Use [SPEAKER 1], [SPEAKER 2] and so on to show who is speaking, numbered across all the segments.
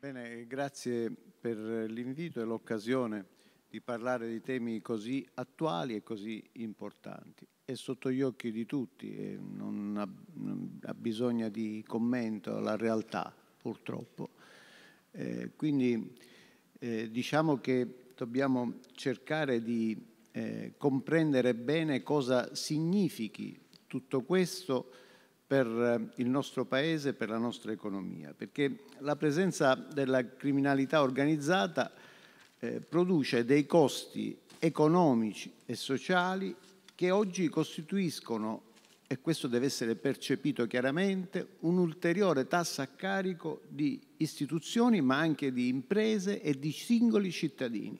[SPEAKER 1] Bene, grazie per l'invito e l'occasione di parlare di temi così attuali e così importanti. È sotto gli occhi di tutti e non ha, non ha bisogno di commento la realtà, purtroppo. Eh, quindi eh, diciamo che dobbiamo cercare di eh, comprendere bene cosa significhi tutto questo per eh, il nostro Paese e per la nostra economia, perché la presenza della criminalità organizzata eh, produce dei costi economici e sociali che oggi costituiscono, e questo deve essere percepito chiaramente, un'ulteriore tassa a carico di istituzioni ma anche di imprese e di singoli cittadini.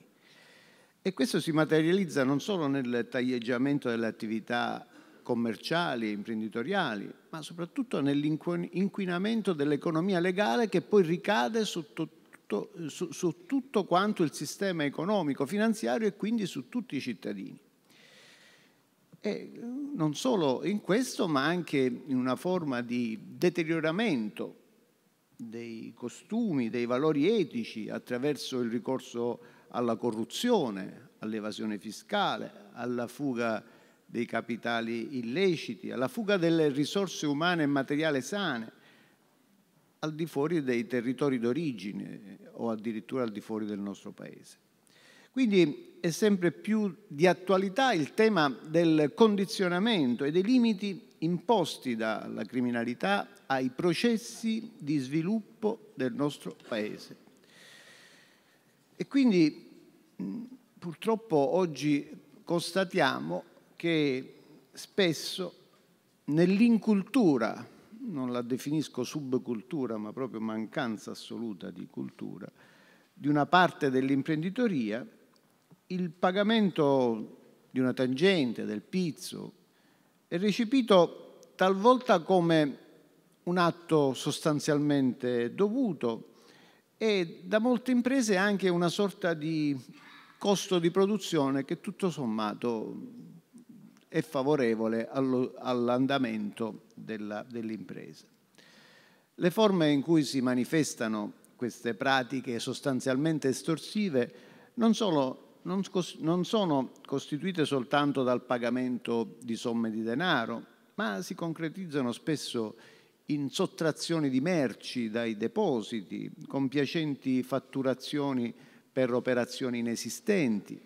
[SPEAKER 1] E questo si materializza non solo nel taglieggiamento delle attività commerciali, e imprenditoriali, ma soprattutto nell'inquinamento dell'economia legale che poi ricade su tutto, su, su tutto quanto il sistema economico, finanziario e quindi su tutti i cittadini. E non solo in questo, ma anche in una forma di deterioramento dei costumi, dei valori etici attraverso il ricorso alla corruzione, all'evasione fiscale, alla fuga dei capitali illeciti, alla fuga delle risorse umane e materiali sane, al di fuori dei territori d'origine o addirittura al di fuori del nostro paese. Quindi è sempre più di attualità il tema del condizionamento e dei limiti imposti dalla criminalità ai processi di sviluppo del nostro paese. E quindi purtroppo oggi constatiamo che spesso nell'incultura, non la definisco subcultura, ma proprio mancanza assoluta di cultura, di una parte dell'imprenditoria, il pagamento di una tangente, del pizzo, è recepito talvolta come un atto sostanzialmente dovuto e da molte imprese anche una sorta di costo di produzione che tutto sommato è favorevole all'andamento dell'impresa. Le forme in cui si manifestano queste pratiche sostanzialmente estorsive non, solo, non, non sono costituite soltanto dal pagamento di somme di denaro, ma si concretizzano spesso in sottrazioni di merci dai depositi, compiacenti fatturazioni per operazioni inesistenti,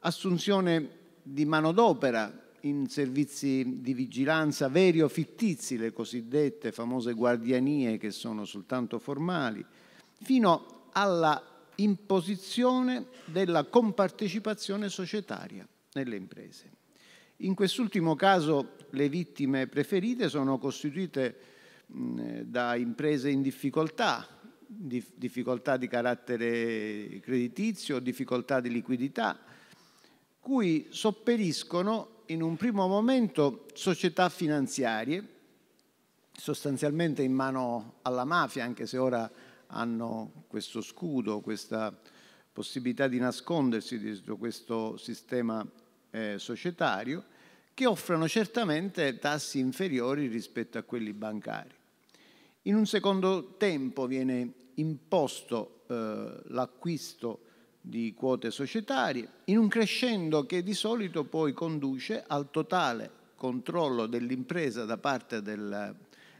[SPEAKER 1] assunzione di manodopera in servizi di vigilanza veri o fittizi, le cosiddette famose guardianie che sono soltanto formali, fino alla imposizione della compartecipazione societaria nelle imprese. In quest'ultimo caso le vittime preferite sono costituite da imprese in difficoltà, difficoltà di carattere creditizio, difficoltà di liquidità, cui sopperiscono in un primo momento società finanziarie, sostanzialmente in mano alla mafia, anche se ora hanno questo scudo, questa possibilità di nascondersi dietro questo sistema eh, societario, che offrono certamente tassi inferiori rispetto a quelli bancari. In un secondo tempo viene imposto eh, l'acquisto di quote societarie, in un crescendo che di solito poi conduce al totale controllo dell'impresa da parte del,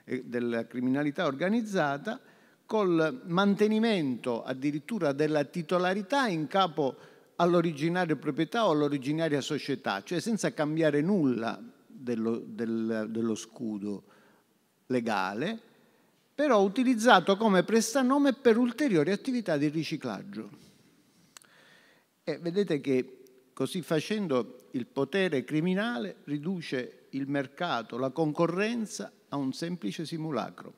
[SPEAKER 1] eh, della criminalità organizzata, col mantenimento addirittura della titolarità in capo all'originaria proprietà o all'originaria società, cioè senza cambiare nulla dello, del, dello scudo legale, però utilizzato come prestanome per ulteriori attività di riciclaggio. E eh, vedete che così facendo il potere criminale riduce il mercato, la concorrenza a un semplice simulacro,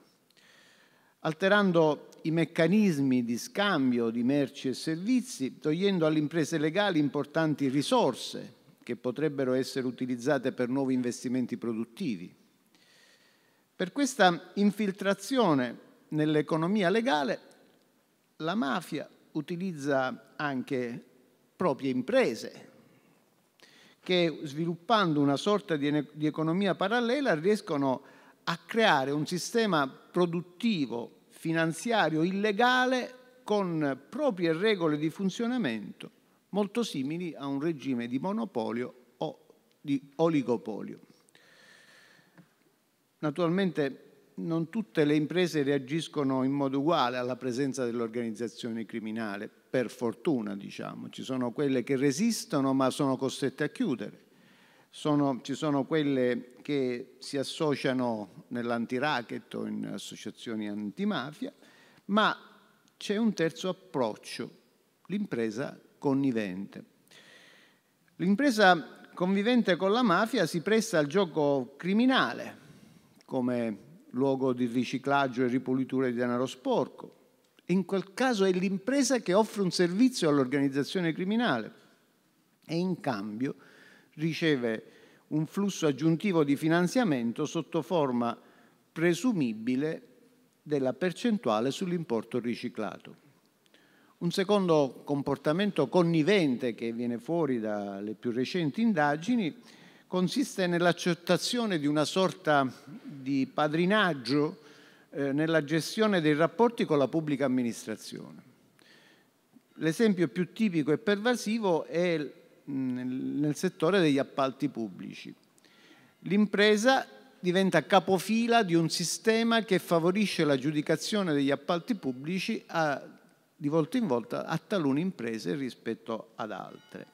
[SPEAKER 1] alterando i meccanismi di scambio di merci e servizi, togliendo alle imprese legali importanti risorse che potrebbero essere utilizzate per nuovi investimenti produttivi. Per questa infiltrazione nell'economia legale, la mafia utilizza anche proprie imprese che sviluppando una sorta di, economia parallela riescono a creare un sistema produttivo, finanziario, illegale con proprie regole di funzionamento molto simili a un regime di monopolio o di oligopolio. Naturalmente non tutte le imprese reagiscono in modo uguale alla presenza dell'organizzazione criminale per fortuna diciamo, ci sono quelle che resistono ma sono costrette a chiudere, sono, ci sono quelle che si associano nell'antiracket o in associazioni antimafia, ma c'è un terzo approccio, l'impresa connivente. L'impresa convivente con la mafia si presta al gioco criminale come luogo di riciclaggio e ripulitura di denaro sporco, in quel caso è l'impresa che offre un servizio all'organizzazione criminale e in cambio riceve un flusso aggiuntivo di finanziamento sotto forma presumibile della percentuale sull'importo riciclato. Un secondo comportamento connivente che viene fuori dalle più recenti indagini consiste nell'accettazione di una sorta di padrinaggio eh, nella gestione dei rapporti con la pubblica amministrazione. L'esempio più tipico e pervasivo è mm, nel settore degli appalti pubblici. L'impresa diventa capofila di un sistema che favorisce l'aggiudicazione degli appalti pubblici a, di volta in volta a talune imprese rispetto ad altre.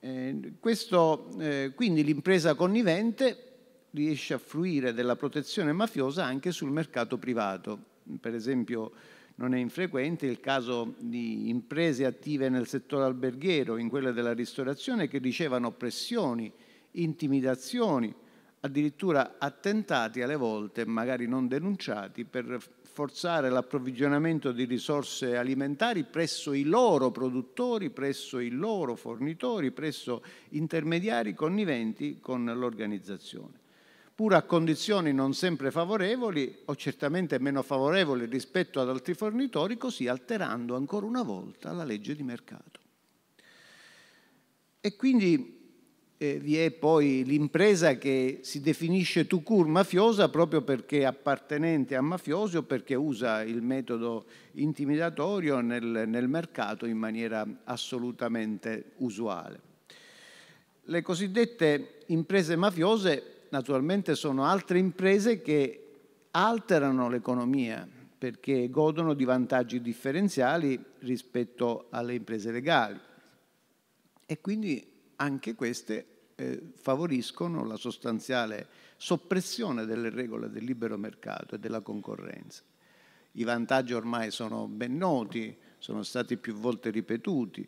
[SPEAKER 1] Eh, questo, eh, quindi l'impresa connivente riesce a fruire della protezione mafiosa anche sul mercato privato. Per esempio non è infrequente il caso di imprese attive nel settore alberghiero, in quello della ristorazione, che ricevano pressioni, intimidazioni, addirittura attentati alle volte, magari non denunciati, per forzare l'approvvigionamento di risorse alimentari presso i loro produttori, presso i loro fornitori, presso intermediari conniventi con l'organizzazione pur a condizioni non sempre favorevoli o certamente meno favorevoli rispetto ad altri fornitori, così alterando ancora una volta la legge di mercato. E quindi eh, vi è poi l'impresa che si definisce tout court mafiosa proprio perché appartenente a mafiosi o perché usa il metodo intimidatorio nel, nel mercato in maniera assolutamente usuale. Le cosiddette imprese mafiose naturalmente sono altre imprese che alterano l'economia perché godono di vantaggi differenziali rispetto alle imprese legali e quindi anche queste eh, favoriscono la sostanziale soppressione delle regole del libero mercato e della concorrenza. I vantaggi ormai sono ben noti, sono stati più volte ripetuti,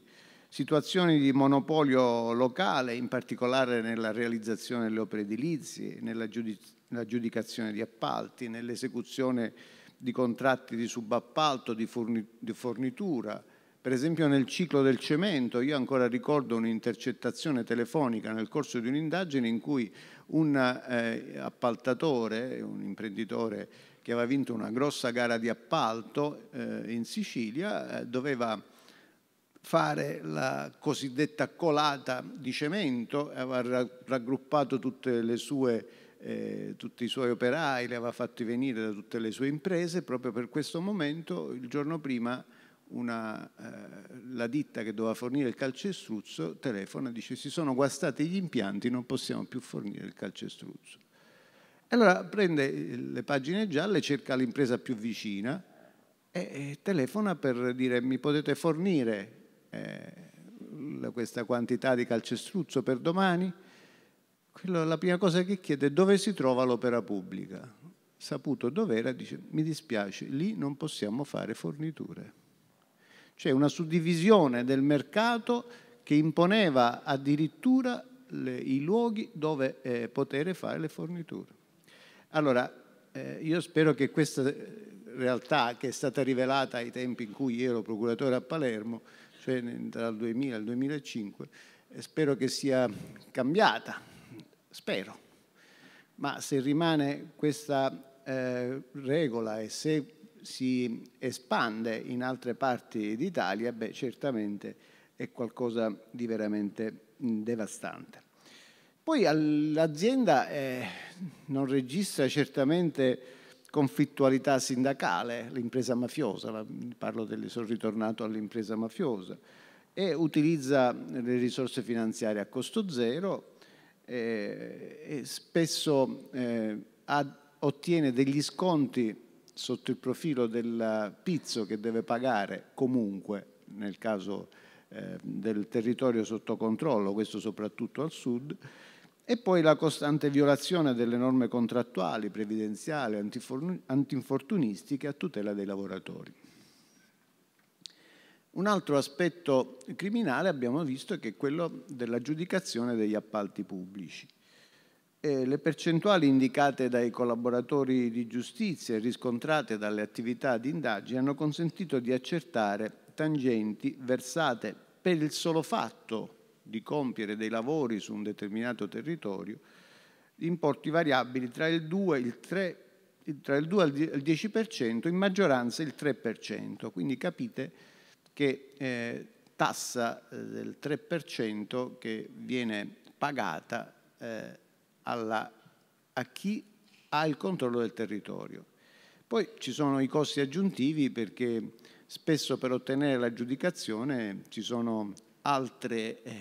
[SPEAKER 1] situazioni di monopolio locale, in particolare nella realizzazione delle opere edilizie, nella, giudicazione di appalti, nell'esecuzione di contratti di subappalto, di, forni di fornitura, per esempio nel ciclo del cemento, io ancora ricordo un'intercettazione telefonica nel corso di un'indagine in cui un eh, appaltatore, un imprenditore che aveva vinto una grossa gara di appalto eh, in Sicilia, eh, doveva fare la cosiddetta colata di cemento, aveva raggruppato sue, eh, tutti i suoi operai, li aveva fatti venire da tutte le sue imprese, proprio per questo momento, il giorno prima una, eh, la ditta che doveva fornire il calcestruzzo telefona e dice si sono guastati gli impianti, non possiamo più fornire il calcestruzzo. Allora prende le pagine gialle, cerca l'impresa più vicina e telefona per dire mi potete fornire eh, questa quantità di calcestruzzo per domani, quello, la prima cosa che chiede è dove si trova l'opera pubblica. Saputo dov'era, dice mi dispiace, lì non possiamo fare forniture. C'è una suddivisione del mercato che imponeva addirittura le, i luoghi dove eh, poter fare le forniture. Allora, eh, io spero che questa eh, realtà che è stata rivelata ai tempi in cui ero procuratore a Palermo cioè dal 2000 al 2005, e spero che sia cambiata, spero. Ma se rimane questa eh, regola e se si espande in altre parti d'Italia, beh, certamente è qualcosa di veramente devastante. Poi l'azienda eh, non registra certamente conflittualità sindacale, l'impresa mafiosa, parlo del, sono ritornato all'impresa mafiosa, e utilizza le risorse finanziarie a costo zero eh, e spesso eh, ad, ottiene degli sconti sotto il profilo del pizzo che deve pagare comunque nel caso eh, del territorio sotto controllo, questo soprattutto al sud, e poi la costante violazione delle norme contrattuali, previdenziali, antinfortunistiche a tutela dei lavoratori. Un altro aspetto criminale abbiamo visto che è quello dell'aggiudicazione degli appalti pubblici. E le percentuali indicate dai collaboratori di giustizia e riscontrate dalle attività di indagine hanno consentito di accertare tangenti versate per il solo fatto di compiere dei lavori su un determinato territorio, importi variabili tra il 2 e il 3 tra il 2 e il 10%, in maggioranza il 3%, quindi capite che eh, tassa eh, del 3% che viene pagata eh, alla, a chi ha il controllo del territorio. Poi ci sono i costi aggiuntivi perché spesso per ottenere l'aggiudicazione ci sono altre, eh,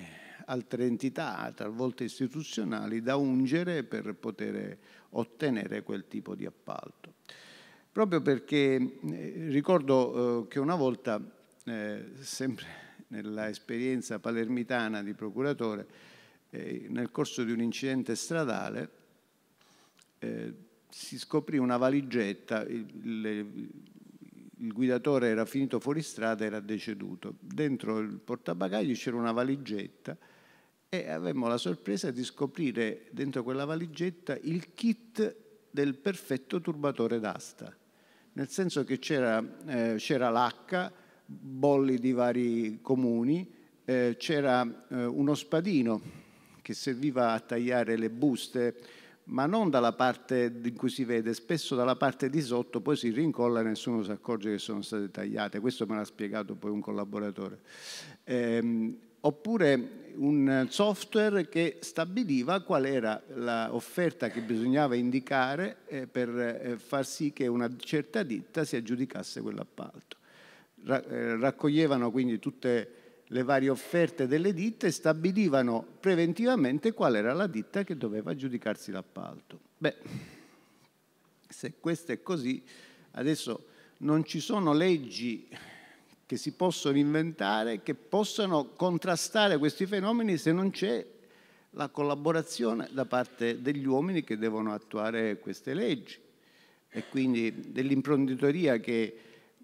[SPEAKER 1] altre entità, talvolta istituzionali, da ungere per poter ottenere quel tipo di appalto. Proprio perché eh, ricordo eh, che una volta, eh, sempre nella esperienza palermitana di procuratore, eh, nel corso di un incidente stradale, si scoprì una valigetta, il, il, il guidatore era finito fuori strada, era deceduto. Dentro il portabagagli c'era una valigetta e avemmo la sorpresa di scoprire dentro quella valigetta il kit del perfetto turbatore d'asta, nel senso che c'era, eh, l'H, bolli di vari comuni, eh, c'era eh, uno spadino che serviva a tagliare le buste ma non dalla parte in cui si vede, spesso dalla parte di sotto, poi si rincolla e nessuno si accorge che sono state tagliate. Questo me l'ha spiegato poi un collaboratore. Eh, oppure un software che stabiliva qual era l'offerta che bisognava indicare eh, per eh, far sì che una certa ditta si aggiudicasse quell'appalto. Ra eh, raccoglievano quindi tutte le varie offerte delle ditte stabilivano preventivamente qual era la ditta che doveva giudicarsi l'appalto. Beh, se questo è così, adesso non ci sono leggi che si possono inventare che possano contrastare questi fenomeni se non c'è la collaborazione da parte degli uomini che devono attuare queste leggi e quindi dell'imprenditoria che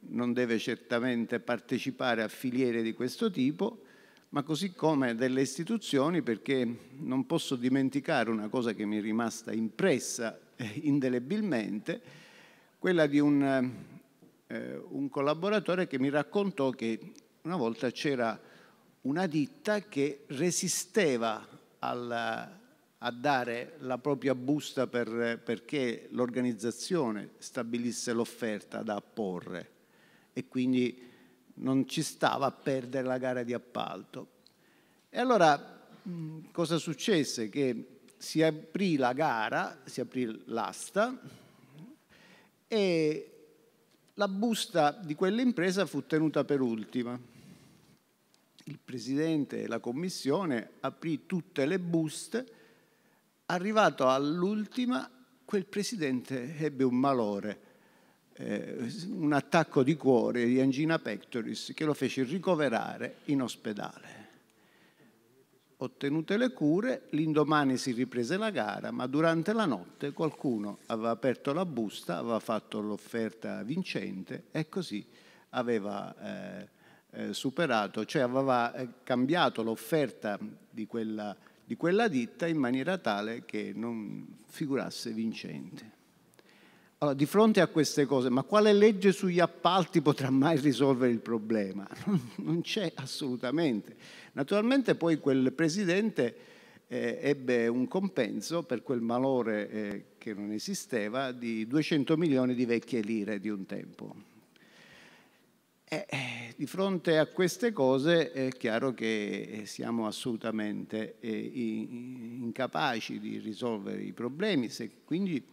[SPEAKER 1] non deve certamente partecipare a filiere di questo tipo, ma così come delle istituzioni, perché non posso dimenticare una cosa che mi è rimasta impressa eh, indelebilmente, quella di un, eh, un collaboratore che mi raccontò che una volta c'era una ditta che resisteva alla, a dare la propria busta per, perché l'organizzazione stabilisse l'offerta da apporre e quindi non ci stava a perdere la gara di appalto. E allora cosa successe? Che si aprì la gara, si aprì l'asta e la busta di quell'impresa fu tenuta per ultima. Il presidente e la commissione aprì tutte le buste, arrivato all'ultima quel presidente ebbe un malore eh, un attacco di cuore, di angina pectoris, che lo fece ricoverare in ospedale. Ottenute le cure, l'indomani si riprese la gara, ma durante la notte qualcuno aveva aperto la busta, aveva fatto l'offerta vincente e così aveva eh, eh superato, cioè aveva eh, cambiato l'offerta di quella, di quella ditta in maniera tale che non figurasse vincente. Allora, di fronte a queste cose, ma quale legge sugli appalti potrà mai risolvere il problema? Non, non c'è assolutamente. Naturalmente poi quel presidente eh, ebbe un compenso per quel malore eh, che non esisteva di 200 milioni di vecchie lire di un tempo. E, eh, eh, di fronte a queste cose è chiaro che siamo assolutamente eh, incapaci di risolvere i problemi, se, quindi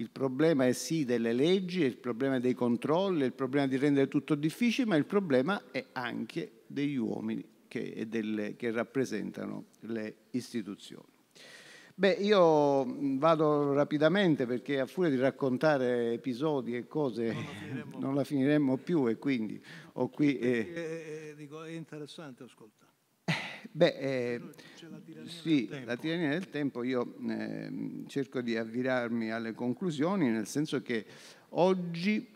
[SPEAKER 1] il problema è sì delle leggi, il problema dei controlli, il problema di rendere tutto difficile, ma il problema è anche degli uomini che, delle, che rappresentano le istituzioni. Beh, io vado rapidamente perché a furia di raccontare episodi e cose non la finiremmo, non la finiremmo più e quindi ho qui... Eh... È, eh, è, è interessante ascoltare. Beh, eh, sì, la tirania del tempo io eh, cerco di avvirarmi alle conclusioni, nel senso che oggi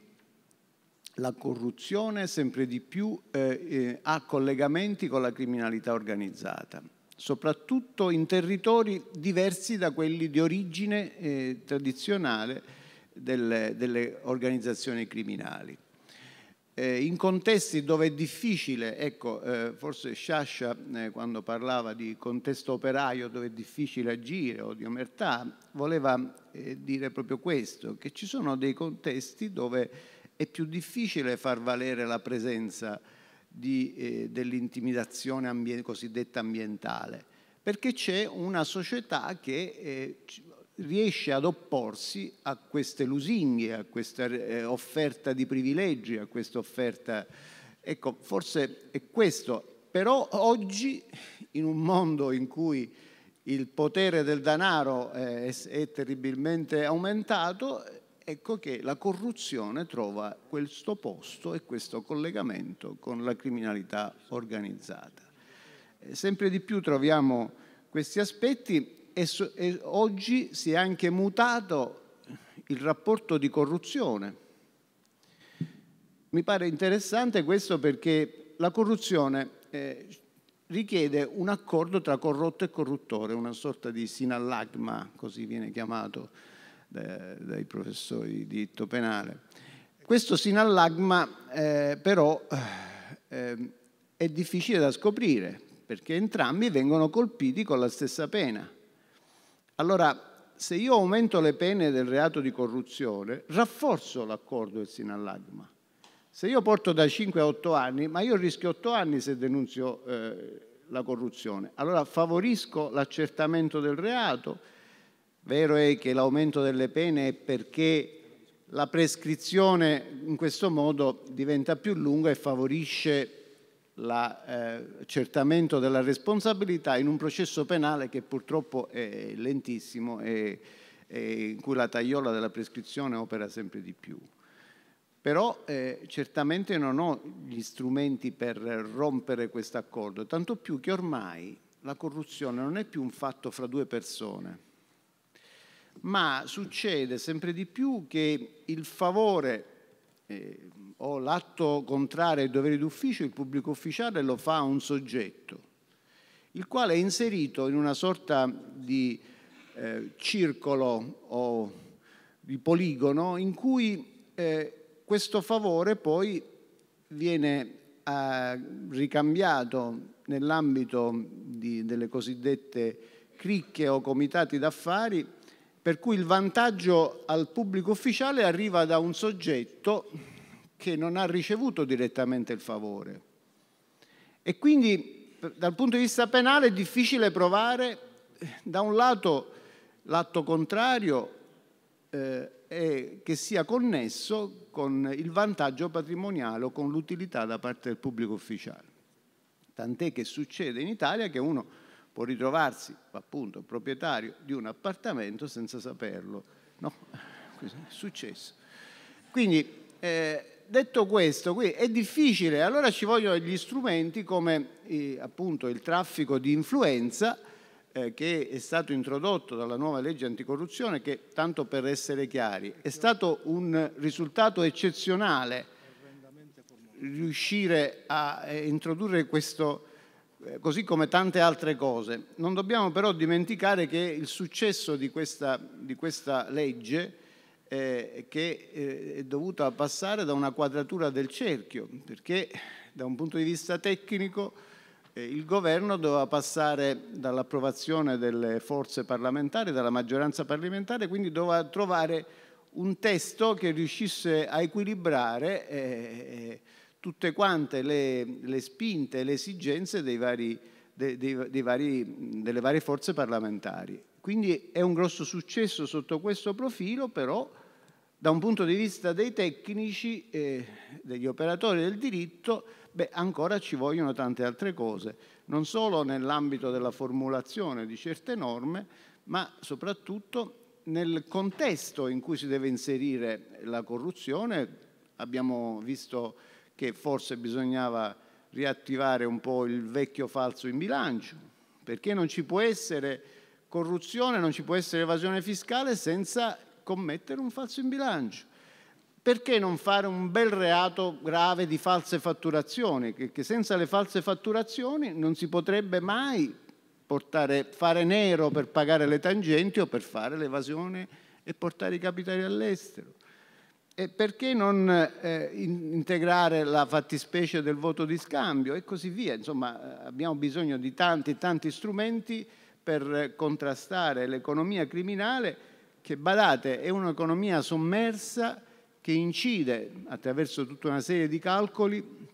[SPEAKER 1] la corruzione sempre di più eh, eh ha collegamenti con la criminalità organizzata soprattutto in territori diversi da quelli di origine eh, tradizionale delle, delle organizzazioni criminali eh, in contesti dove è difficile, ecco, eh, forse Sciascia eh, quando parlava di contesto operaio dove è difficile agire o di omertà, voleva eh, dire proprio questo, che ci sono dei contesti dove è più difficile far valere la presenza eh, dell'intimidazione ambien cosiddetta ambientale, perché c'è una società che eh, riesce ad opporsi a queste lusinghe, a questa eh, offerta di privilegi, a questa offerta... Ecco, forse è questo. Però oggi, in un mondo in cui il potere del denaro eh, è terribilmente aumentato, ecco che la corruzione trova questo posto e questo collegamento con la criminalità organizzata. Eh, sempre di più troviamo questi aspetti e, e oggi si è anche mutato il rapporto di corruzione. Mi pare interessante questo perché la corruzione eh, richiede un accordo tra corrotto e corruttore, una sorta di sinallagma, così viene chiamato dai professori di diritto penale. Questo sinallagma eh, però eh, è difficile da scoprire perché entrambi vengono colpiti con la stessa pena. Allora, se io aumento le pene del reato di corruzione, rafforzo l'accordo del sinallagma. Se io porto da 5 a 8 anni, ma io rischio 8 anni se denunzio eh, la corruzione, allora favorisco l'accertamento del reato. Vero è che l'aumento delle pene è perché la prescrizione in questo modo diventa più lunga e favorisce l'accertamento eh, della responsabilità in un processo penale che purtroppo è lentissimo e, e, in cui la tagliola della prescrizione opera sempre di più. Però eh, certamente non ho gli strumenti per rompere questo accordo, tanto più che ormai la corruzione non è più un fatto fra due persone, ma succede sempre di più che il favore eh, o l'atto contrario ai doveri d'ufficio, il pubblico ufficiale lo fa un soggetto, il quale è inserito in una sorta di eh, circolo o di poligono in cui eh, questo favore poi viene eh, ricambiato nell'ambito delle cosiddette cricche o comitati d'affari, per cui il vantaggio al pubblico ufficiale arriva da un soggetto che non ha ricevuto direttamente il favore. E quindi dal punto di vista penale è difficile provare eh, da un lato l'atto contrario eh, e che sia connesso con il vantaggio patrimoniale o con l'utilità da parte del pubblico ufficiale. Tant'è che succede in Italia che uno può ritrovarsi appunto proprietario di un appartamento senza saperlo. No, è successo. Quindi eh, detto questo, qui è difficile, allora ci vogliono gli strumenti come eh, appunto il traffico di influenza eh, che è stato introdotto dalla nuova legge anticorruzione che, tanto per essere chiari, è stato un risultato eccezionale riuscire a eh, introdurre questo eh, così come tante altre cose. Non dobbiamo però dimenticare che il successo di questa, di questa legge eh, che eh, è dovuta passare da una quadratura del cerchio, perché da un punto di vista tecnico eh, il governo doveva passare dall'approvazione delle forze parlamentari, dalla maggioranza parlamentare, quindi doveva trovare un testo che riuscisse a equilibrare eh, eh, tutte quante le, le, spinte, le esigenze dei vari, de, dei, dei vari, delle varie forze parlamentari. Quindi è un grosso successo sotto questo profilo, però da un punto di vista dei tecnici, eh, degli operatori del diritto, beh, ancora ci vogliono tante altre cose, non solo nell'ambito della formulazione di certe norme, ma soprattutto nel contesto in cui si deve inserire la corruzione. Abbiamo visto che forse bisognava riattivare un po' il vecchio falso in bilancio, perché non ci può essere corruzione, non ci può essere evasione fiscale senza commettere un falso in bilancio. Perché non fare un bel reato grave di false fatturazioni? Che senza le false fatturazioni non si potrebbe mai portare, fare nero per pagare le tangenti o per fare l'evasione e portare i capitali all'estero. E perché non eh, integrare la fattispecie del voto di scambio e così via? Insomma, abbiamo bisogno di tanti, tanti strumenti per contrastare l'economia criminale che, badate, è un'economia sommersa che incide attraverso tutta una serie di calcoli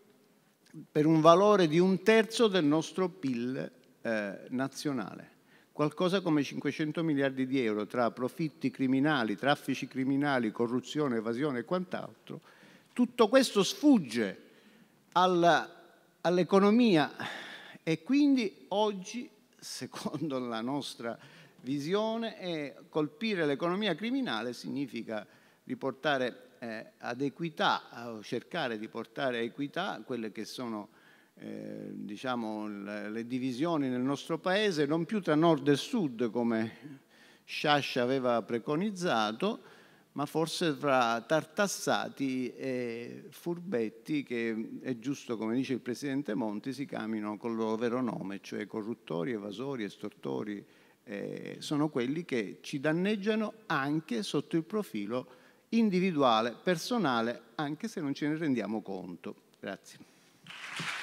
[SPEAKER 1] per un valore di un terzo del nostro PIL eh, nazionale, qualcosa come 500 miliardi di euro tra profitti criminali, traffici criminali, corruzione, evasione e quant'altro. Tutto questo sfugge all'economia e quindi oggi secondo la nostra visione e colpire l'economia criminale significa riportare eh, ad equità, cercare di portare a equità quelle che sono eh, diciamo, le divisioni nel nostro paese, non più tra nord e sud come Sciascia aveva preconizzato, ma forse fra tartassati e furbetti che è giusto, come dice il Presidente Monti, si camminano col loro vero nome, cioè corruttori, evasori, estortori, eh, sono quelli che ci danneggiano anche sotto il profilo individuale, personale, anche se non ce ne rendiamo conto. Grazie.